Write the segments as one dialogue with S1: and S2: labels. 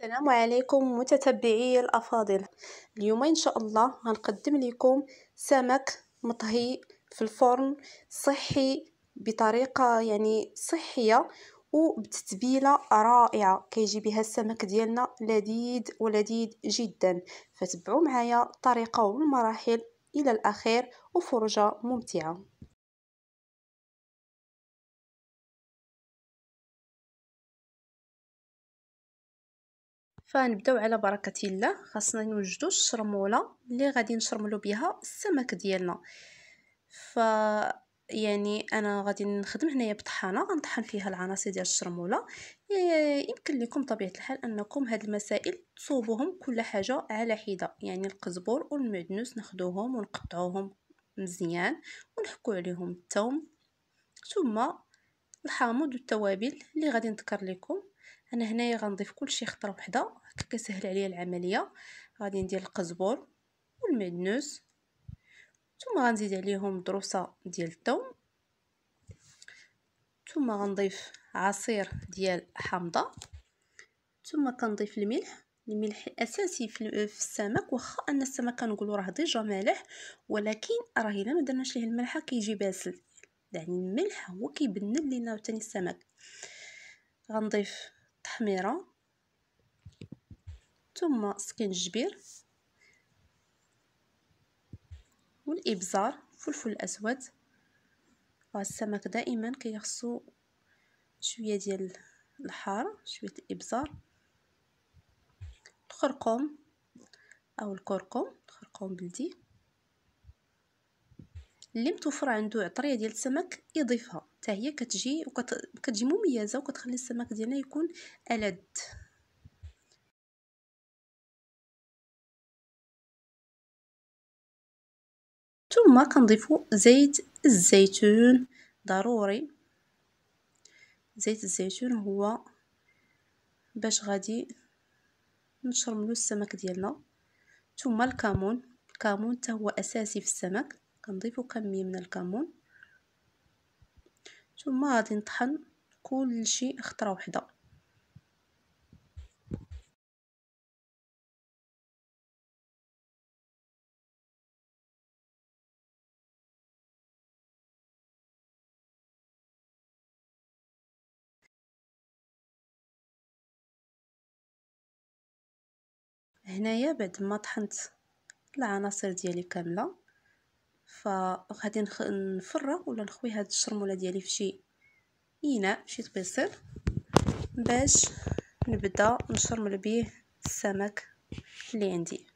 S1: السلام عليكم متتبعي الافاضل اليوم ان شاء الله غنقدم لكم سمك مطهي في الفرن صحي بطريقه يعني صحيه وبتتبيله رائعه كيجي بها السمك ديالنا لذيذ ولذيذ جدا فتبعوا معايا الطريقه والمراحل الى الاخير وفرجه ممتعه فنبداو على بركه الله خاصنا نوجدو الشرموله اللي غادي نشرملو بها السمك ديالنا ف يعني انا غادي نخدم هنايا بطحانه غنطحن فيها العناصر ديال الشرموله يمكن لكم طبيعه الحال انكم هاد المسائل تصوبوهم كل حاجه على حده يعني القزبر والمعدنوس ناخدوهم ونقطعوهم مزيان ونحكو عليهم الثوم ثم الحامض والتوابل اللي غادي نذكر لكم انا هنايا غنضيف كلشي خطره وحده هكا كتسهل عليا العمليه غادي ندير القزبر والمعدنوس ثم غنزيد عليهم ضروسه ديال الثوم ثم غنضيف عصير ديال حامضه ثم كنضيف الملح الملح اساسي في السمك واخا ان السمك كنقولوا راه ديجا مالح ولكن راه الا ما درناش ليه الملحه كيجي باسل يعني الملح هو كيبنن لينا ثاني السمك غنضيف التحميرة ثم سكنجبير والإبزار فلفل اسود آه، السمك دائما كيخصو شوية ديال الحار شوية الإبزار الخرقوم أو الكركم الخرقوم بلدي اللي متوفر عنده عطرية ديال السمك يضيفها حتى هي كتجي وكتجي مميزه وكتخلي السمك ديالنا يكون ألد ثم كنضيفو زيت الزيتون ضروري زيت الزيتون هو باش غادي نشرملو السمك ديالنا ثم الكمون الكمون حتى هو اساسي في السمك كنضيفو كميه من الكمون ثم غادي نطحن كلشي خطره وحده هنايا بعد ما طحنت العناصر ديالي كامله فغادي نفرغ ولا نخوي هاد الشرموله ديالي في شي اناء شي طبيصيل باش نبدا نشرمل بيه السمك اللي عندي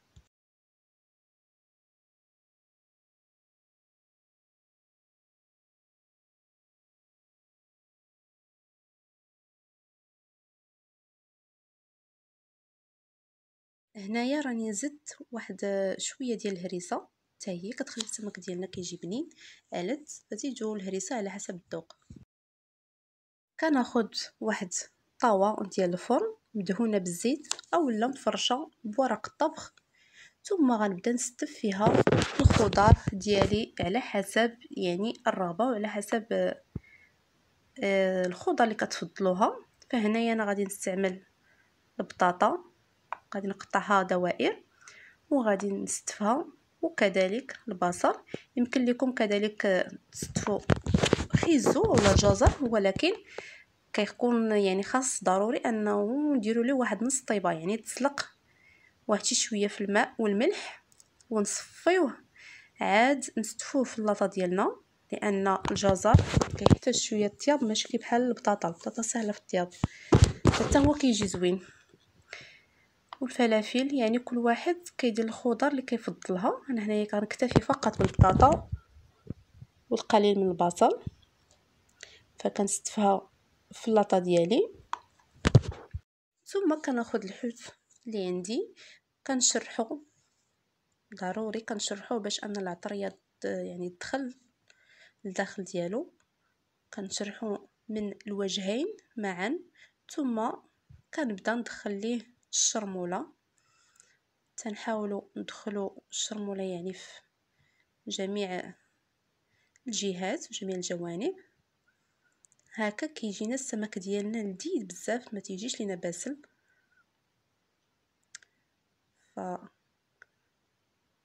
S1: هنايا راني زدت واحد شويه ديال الهريسه حتى هي كتخلي السمك ديالنا كيجي بنين الت فتيجيو الهريسه على حسب الذوق كناخذ واحد طاوه ديال الفرن مدهونه بالزيت اولا مفرشه بورق الطبخ ثم غنبدا نستف فيها الخضار ديالي على حسب يعني الرغبه وعلى حسب آه، الخضار اللي كتفضلوها فهنايا انا غادي نستعمل البطاطا غادي نقطعها دوائر وغادي نستفها وكذلك البصل يمكن لكم كذلك تصطفو خيزو ولا جزر ولكن كيكون يعني خاص ضروري انه نديروا له واحد نص طيبه يعني تسلق واحد شويه في الماء والملح ونصفيوه عاد نستفوه في اللاطه ديالنا لان الجزر كيحتاج شويه طياب ماشي بحال البطاطا البطاطا سهله في الطياب حتى هو كيجي زوين والفلافل يعني كل واحد كيدير الخضر اللي كيفضلها انا هنايا كنكتفي فقط بالبطاطا والقليل من البصل فكنستفها في اللاطه ديالي ثم كناخذ الحوت اللي عندي كنشرحو ضروري كنشرحو باش ان العطريه يعني تدخل لداخل ديالو كنشرحو من الوجهين معا ثم كنبدا ندخل ليه الشرموله تنحاولوا ندخلو الشرموله يعني في جميع الجهات جميع الجوانب هكا كيجينا السمك ديالنا لذيذ بزاف ما تيجيش لينا باسل ف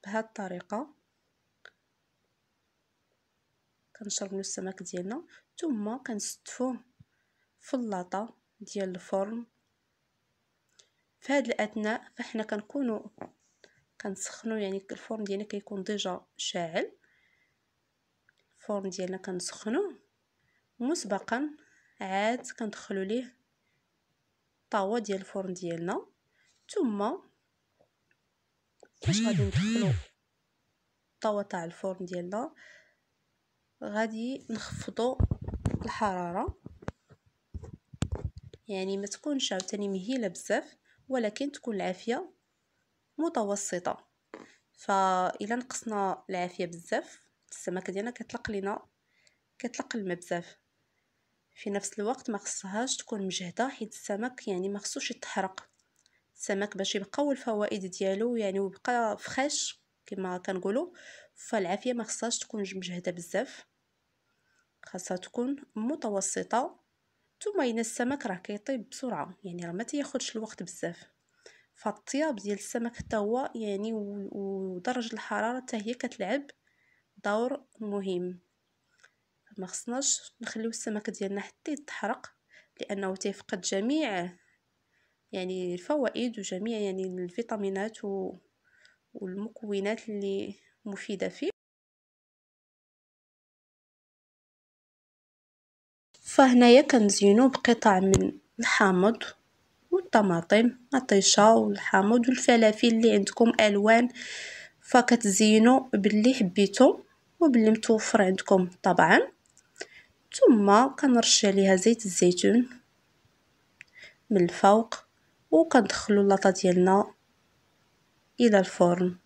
S1: بهذه الطريقه كنشربوا السمك ديالنا ثم كنستفوه في اللاطه ديال الفرن في هاد الاثناء فاحنا كنكونوا كنسخنوا يعني الفرن ديالنا كيكون ديجا شاعل الفرن ديالنا كنسخنوه مسبقا عاد كندخلوا ليه الطاوه ديال الفرن ديالنا ثم
S2: فاش غادي ندخلوا
S1: الطاوه تاع الفرن ديالنا غادي نخفضوا الحراره يعني ما تكونش عاوتاني مهيله بزاف ولكن تكون العافيه متوسطه فإلا نقصنا العافيه بزاف السمكه ديالنا كتلق لينا كتلق الماء بزاف في نفس الوقت ما خصهاش تكون مجهده حيت السمك يعني ما خصوش يتحرق السمك باش يبقاو الفوائد ديالو يعني ويبقى فخاش كما كنقولوا فالعافيه ما خصهاش تكون مجهده بزاف خاصها تكون متوسطه ثم ان السمك راه كيطيب بسرعه يعني راه ما تياخذش الوقت بزاف فالطياب ديال السمك حتى هو يعني ودرجه الحراره حتى هي كتلعب دور مهم ما خصناش نخليو السمك ديالنا حتى يتحرق لانه تيفقد جميع يعني الفوائد وجميع يعني الفيتامينات والمكونات اللي مفيده فيه فهنايا كنزينو بقطع من الحامض والطماطم مطيشه والحامض والفلافل اللي عندكم الوان فكتزينو باللي حبيتو وباللي متوفر عندكم طبعا ثم كنرش عليها زيت الزيتون من الفوق وكندخلو اللطه ديالنا الى الفرن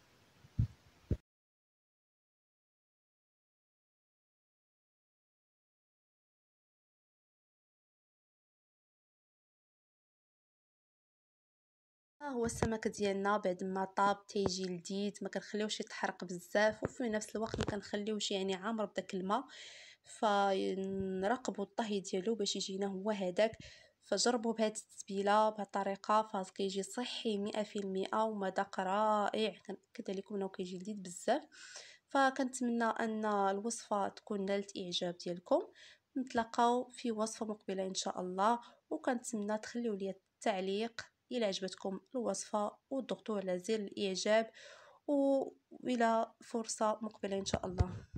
S1: هو السمك ديالنا بعد ما طاب تيجي لذيذ ما كنخليوش يتحرق بزاف وفي نفس الوقت ما كنخليوش يعني عامر بداك الماء فنراقبوا الطهي ديالو باش يجينا هو هذاك فجربوا بهاد التتبيله بهاد الطريقه فهاد كيجي صحي مئة في المئة ومذاق رائع كنأكد عليكم انه كيجي لذيذ بزاف فكنتمنى ان الوصفه تكون نالت اعجاب ديالكم نتلاقاو في وصفه مقبله ان شاء الله وكنتمنى تخليو لي التعليق الى عجبتكم الوصفه وضغطوا على زر الاعجاب والى فرصه مقبله ان شاء الله